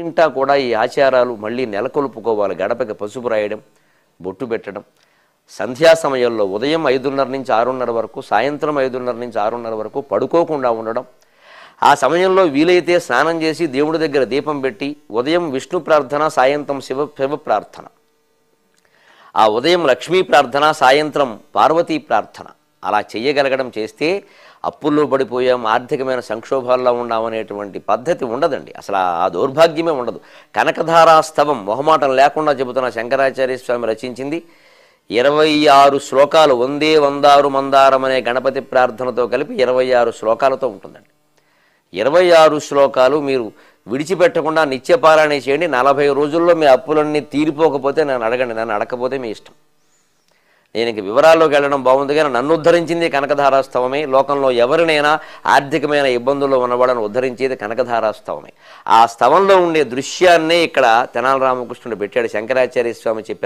ఇంటింటా కూడా ఈ ఆచారాలు మళ్ళీ నెలకొల్పుకోవాలి గడపకి పసుపు రాయడం బొట్టు పెట్టడం సంధ్యా సమయంలో ఉదయం ఐదున్నర నుంచి ఆరున్నర వరకు సాయంత్రం ఐదున్నర నుంచి ఆరున్నర వరకు పడుకోకుండా ఉండడం ఆ సమయంలో వీలైతే స్నానం చేసి దేవుడి దగ్గర దీపం పెట్టి ఉదయం విష్ణు ప్రార్థన సాయంత్రం శివ శివ ప్రార్థన ఆ ఉదయం లక్ష్మీ ప్రార్థన సాయంత్రం పార్వతీ ప్రార్థన అలా చేయగలగడం చేస్తే అప్పుల్లో పడిపోయాం ఆర్థికమైన సంక్షోభాల్లో ఉన్నామనేటువంటి పద్ధతి ఉండదండి అసలు ఆ దౌర్భాగ్యమే ఉండదు కనకధారాస్తవం మొహమాటం లేకుండా చెబుతున్న శంకరాచార్య స్వామి రచించింది ఇరవై ఆరు శ్లోకాలు వందే వందారు మందారం అనే గణపతి ప్రార్థనతో కలిపి ఇరవై ఆరు శ్లోకాలతో ఉంటుందండి ఇరవై ఆరు శ్లోకాలు మీరు విడిచిపెట్టకుండా నిత్యపారాయణ చేయండి నలభై రోజుల్లో మీ అప్పులన్నీ తీరిపోకపోతే నేను అడగండి నన్ను అడకపోతే మీ ఇష్టం నేను ఇంక వివరాల్లోకి వెళ్ళడం బాగుంది కానీ నన్ను ఉద్ధరించింది కనకధారాస్తవమే లోకంలో ఎవరినైనా ఆర్థికమైన ఇబ్బందుల్లో ఉన్నవాళ్ళని ఉద్ధరించేది కనకధారాస్తవమే ఆ స్థవంలో ఉండే దృశ్యాన్నే ఇక్కడ తెనాలి రామకృష్ణుడు పెట్టాడు శంకరాచార్య స్వామి చెప్పిన